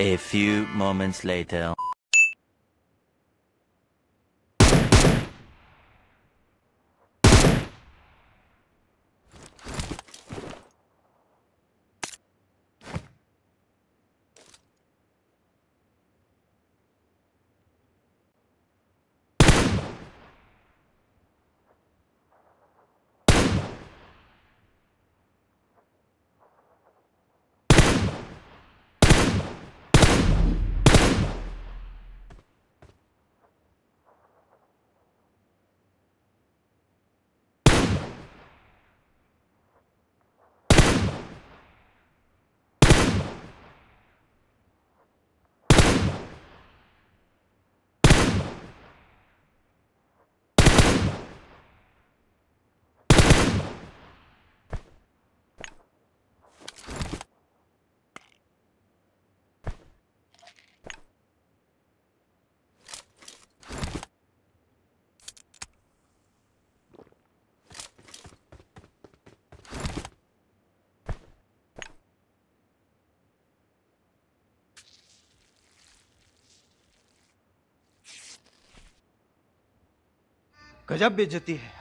A few moments later गजब बेचती है